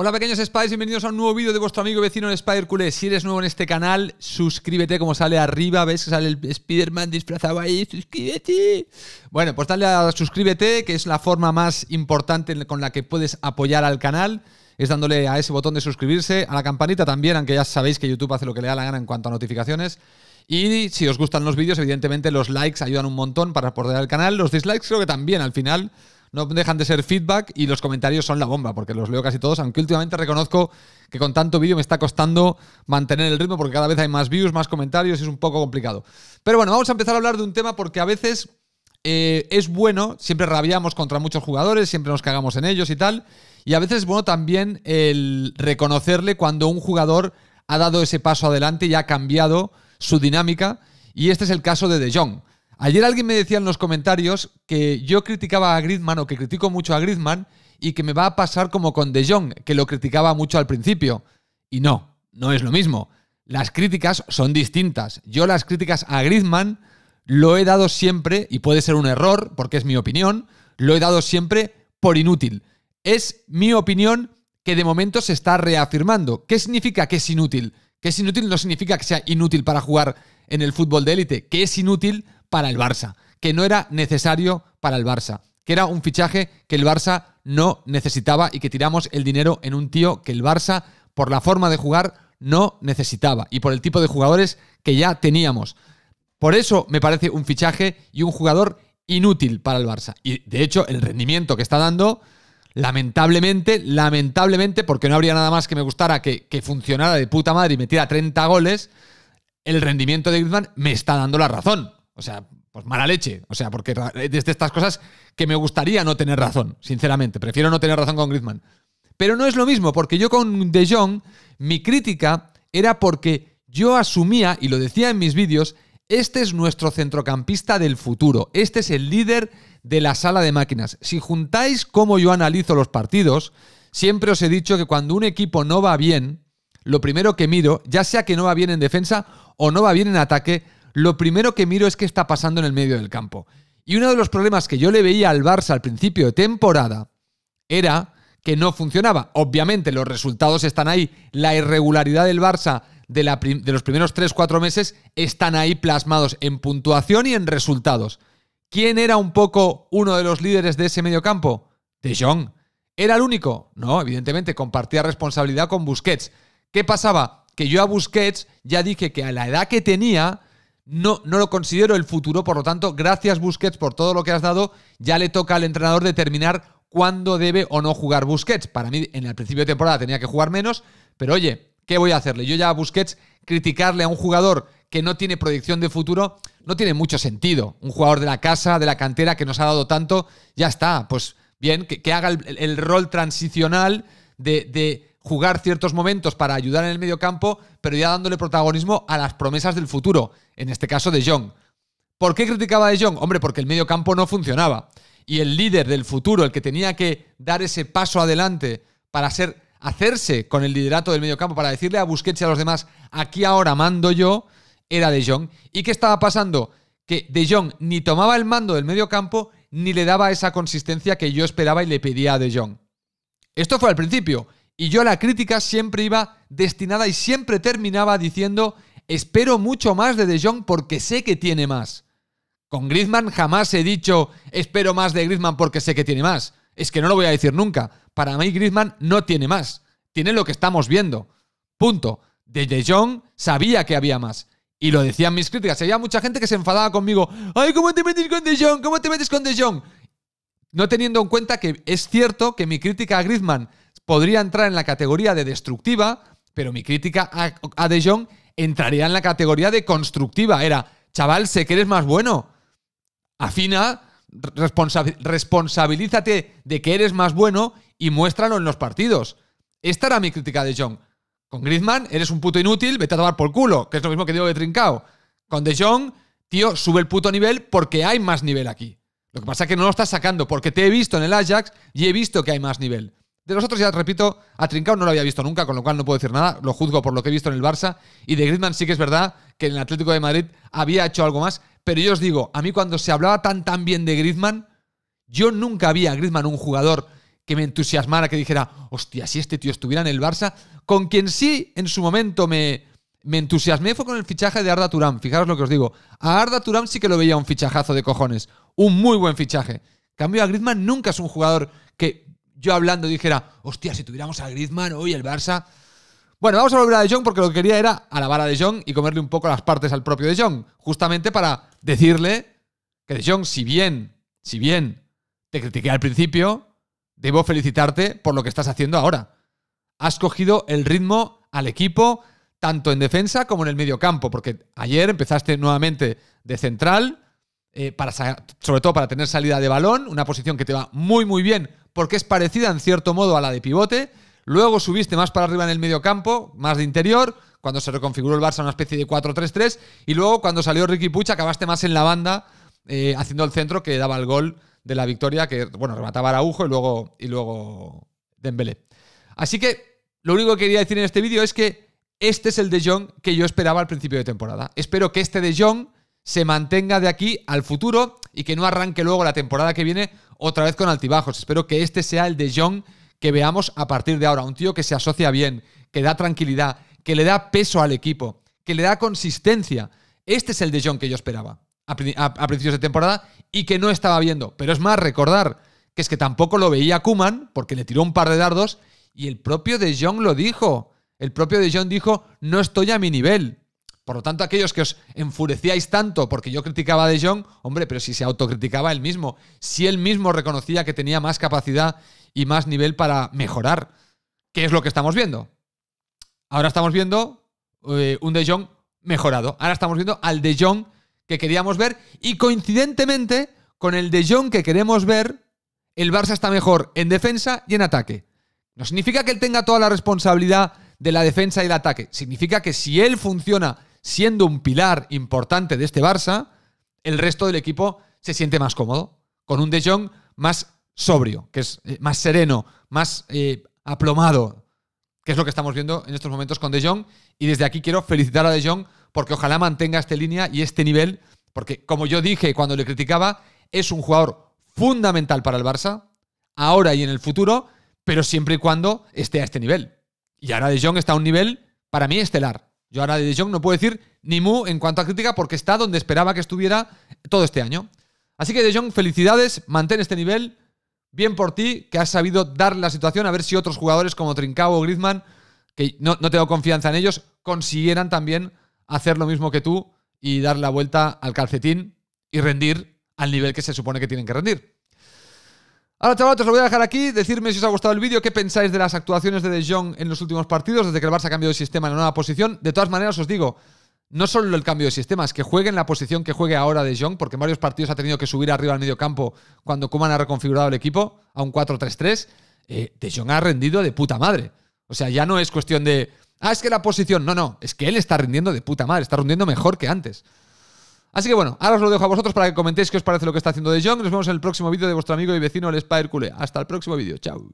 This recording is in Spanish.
Hola pequeños Spiders, bienvenidos a un nuevo vídeo de vuestro amigo vecino Spider Culé. Si eres nuevo en este canal, suscríbete como sale arriba, ves que sale el Spider-Man disfrazado ahí, suscríbete. Bueno, pues dale a suscríbete, que es la forma más importante con la que puedes apoyar al canal. Es dándole a ese botón de suscribirse, a la campanita también, aunque ya sabéis que YouTube hace lo que le da la gana en cuanto a notificaciones. Y si os gustan los vídeos, evidentemente los likes ayudan un montón para apoyar al canal. Los dislikes creo que también al final no dejan de ser feedback y los comentarios son la bomba, porque los leo casi todos, aunque últimamente reconozco que con tanto vídeo me está costando mantener el ritmo, porque cada vez hay más views, más comentarios, y es un poco complicado. Pero bueno, vamos a empezar a hablar de un tema porque a veces eh, es bueno, siempre rabiamos contra muchos jugadores, siempre nos cagamos en ellos y tal, y a veces es bueno también el reconocerle cuando un jugador ha dado ese paso adelante y ha cambiado su dinámica, y este es el caso de De Jong. Ayer alguien me decía en los comentarios que yo criticaba a Griezmann o que critico mucho a Griezmann y que me va a pasar como con De Jong, que lo criticaba mucho al principio. Y no, no es lo mismo. Las críticas son distintas. Yo las críticas a Griezmann lo he dado siempre, y puede ser un error porque es mi opinión, lo he dado siempre por inútil. Es mi opinión que de momento se está reafirmando. ¿Qué significa que es inútil? Que es inútil no significa que sea inútil para jugar en el fútbol de élite, que es inútil para el Barça, que no era necesario para el Barça, que era un fichaje que el Barça no necesitaba y que tiramos el dinero en un tío que el Barça, por la forma de jugar, no necesitaba y por el tipo de jugadores que ya teníamos. Por eso me parece un fichaje y un jugador inútil para el Barça. Y de hecho, el rendimiento que está dando, lamentablemente, lamentablemente, porque no habría nada más que me gustara que, que funcionara de puta madre y metiera 30 goles, el rendimiento de Griezmann me está dando la razón. O sea, pues mala leche. O sea, porque desde estas cosas que me gustaría no tener razón, sinceramente. Prefiero no tener razón con Griezmann. Pero no es lo mismo, porque yo con De Jong, mi crítica era porque yo asumía, y lo decía en mis vídeos, este es nuestro centrocampista del futuro. Este es el líder de la sala de máquinas. Si juntáis cómo yo analizo los partidos, siempre os he dicho que cuando un equipo no va bien, lo primero que miro, ya sea que no va bien en defensa o no va bien en ataque, lo primero que miro es qué está pasando en el medio del campo. Y uno de los problemas que yo le veía al Barça al principio de temporada era que no funcionaba. Obviamente los resultados están ahí, la irregularidad del Barça de, la de los primeros 3-4 meses están ahí plasmados en puntuación y en resultados. ¿Quién era un poco uno de los líderes de ese medio campo? De Jong. ¿Era el único? No, evidentemente, compartía responsabilidad con Busquets. ¿Qué pasaba? Que yo a Busquets ya dije que a la edad que tenía no, no lo considero el futuro, por lo tanto, gracias Busquets por todo lo que has dado. Ya le toca al entrenador determinar cuándo debe o no jugar Busquets. Para mí, en el principio de temporada tenía que jugar menos, pero oye, ¿qué voy a hacerle? Yo ya a Busquets criticarle a un jugador que no tiene proyección de futuro no tiene mucho sentido. Un jugador de la casa, de la cantera, que nos ha dado tanto, ya está. Pues bien, que, haga el, rol transicional de jugar ciertos momentos para ayudar en el medio campo, pero ya dándole protagonismo a las promesas del futuro, en este caso de Jong. ¿Por qué criticaba a De Jong? Hombre, porque el medio campo no funcionaba. Y el líder del futuro, el que tenía que dar ese paso adelante para hacerse con el liderato del medio campo, para decirle a Busquets y a los demás, aquí ahora mando yo, era De Jong. ¿Y qué estaba pasando? Que De Jong ni tomaba el mando del medio campo, ni le daba esa consistencia que yo esperaba y le pedía a De Jong. Esto fue al principio. Y yo la crítica siempre iba destinada y siempre terminaba diciendo, espero mucho más de De Jong porque sé que tiene más. Con Griezmann jamás he dicho, espero más de Griezmann porque sé que tiene más. Es que no lo voy a decir nunca. Para mí Griezmann no tiene más. Tiene lo que estamos viendo. Punto. De De Jong sabía que había más. Y lo decían mis críticas. Había mucha gente que se enfadaba conmigo. Ay, ¿cómo te metes con De Jong? ¿Cómo te metes con De Jong? no teniendo en cuenta que es cierto que mi crítica a Griezmann podría entrar en la categoría de destructiva, pero mi crítica a, De Jong entraría en la categoría de constructiva. Era, chaval, sé que eres más bueno. Afina, responsabilízate de que eres más bueno y muéstralo en los partidos. Esta era mi crítica de Jong. Con Griezmann, eres un puto inútil, vete a tomar por culo, que es lo mismo que digo de Trincao. Con De Jong, tío, sube el puto nivel porque hay más nivel aquí. Lo que pasa es que no lo estás sacando porque te he visto en el Ajax y he visto que hay más nivel. De los otros, ya repito, a Trincao no lo había visto nunca, con lo cual no puedo decir nada. Lo juzgo por lo que he visto en el Barça. Y de Griezmann sí que es verdad que en el Atlético de Madrid había hecho algo más. Pero yo os digo, a mí cuando se hablaba tan tan bien de Griezmann, yo nunca vi a Griezmann un jugador que me entusiasmara, que dijera, hostia, si este tío estuviera en el Barça, con quien sí en su momento me, me entusiasmé fue con el fichaje de Arda Turán. Fijaros lo que os digo. A Arda Turán sí que lo veía un fichajazo de cojones. Un muy buen fichaje. Cambio a Griezmann nunca es un jugador que yo hablando dijera, hostia, si tuviéramos a Griezmann hoy el Barça. Bueno, vamos a volver a De Jong porque lo que quería era alabar a De Jong y comerle un poco las partes al propio De Jong, justamente para decirle que De Jong, si bien, si bien te critiqué al principio, debo felicitarte por lo que estás haciendo ahora. Has cogido el ritmo al equipo, tanto en defensa como en el medio campo porque ayer empezaste nuevamente de central, eh, para, sobre todo para tener salida de balón, una posición que te va muy muy bien porque es parecida en cierto modo a la de pivote, luego subiste más para arriba en el medio campo más de interior, cuando se reconfiguró el Barça una especie de 4-3-3, y luego cuando salió Ricky Pucha acabaste más en la banda eh, haciendo el centro que daba el gol de la victoria, que bueno, remataba Araujo y luego, y luego Dembélé. Así que lo único que quería decir en este vídeo es que este es el De Jong que yo esperaba al principio de temporada. Espero que este De Jong se mantenga de aquí al futuro y que no arranque luego la temporada que viene otra vez con altibajos. Espero que este sea el De Jong que veamos a partir de ahora. Un tío que se asocia bien, que da tranquilidad, que le da peso al equipo, que le da consistencia. Este es el De Jong que yo esperaba a, principios de temporada y que no estaba viendo. Pero es más, recordar que es que tampoco lo veía Kuman porque le tiró un par de dardos y el propio De Jong lo dijo. El propio De Jong dijo, no estoy a mi nivel. Por lo tanto, aquellos que os enfurecíais tanto porque yo criticaba a De Jong, hombre, pero si se autocriticaba él mismo, si él mismo reconocía que tenía más capacidad y más nivel para mejorar, ¿qué es lo que estamos viendo? Ahora estamos viendo eh, un De Jong mejorado. Ahora estamos viendo al De Jong que queríamos ver y coincidentemente con el De Jong que queremos ver, el Barça está mejor en defensa y en ataque. No significa que él tenga toda la responsabilidad de la defensa y el ataque. Significa que si él funciona siendo un pilar importante de este Barça, el resto del equipo se siente más cómodo, con un De Jong más sobrio, que es eh, más sereno, más eh, aplomado, que es lo que estamos viendo en estos momentos con De Jong. Y desde aquí quiero felicitar a De Jong porque ojalá mantenga esta línea y este nivel, porque como yo dije cuando le criticaba, es un jugador fundamental para el Barça, ahora y en el futuro, pero siempre y cuando esté a este nivel. Y ahora De Jong está a un nivel, para mí, estelar. Yo ahora de, Jong no puedo decir ni mu en cuanto a crítica porque está donde esperaba que estuviera todo este año. Así que De Jong, felicidades, mantén este nivel. Bien por ti, que has sabido dar la situación a ver si otros jugadores como Trincao o Griezmann, que no, no tengo confianza en ellos, consiguieran también hacer lo mismo que tú y dar la vuelta al calcetín y rendir al nivel que se supone que tienen que rendir. Ahora, chavales, os lo voy a dejar aquí. Decidme si os ha gustado el vídeo, qué pensáis de las actuaciones de De Jong en los últimos partidos, desde que el Barça ha cambiado de sistema en la nueva posición. De todas maneras, os digo, no solo el cambio de sistema, es que juegue en la posición que juegue ahora De Jong, porque en varios partidos ha tenido que subir arriba al medio campo cuando Kuman ha reconfigurado el equipo a un 4-3-3. Eh, de Jong ha rendido de puta madre. O sea, ya no es cuestión de, ah, es que la posición. No, no, es que él está rindiendo de puta madre, está rindiendo mejor que antes. Así que bueno, ahora os lo dejo a vosotros para que comentéis qué os parece lo que está haciendo De Jong. Nos vemos en el próximo vídeo de vuestro amigo y vecino el Spider Hasta el próximo vídeo. Chao.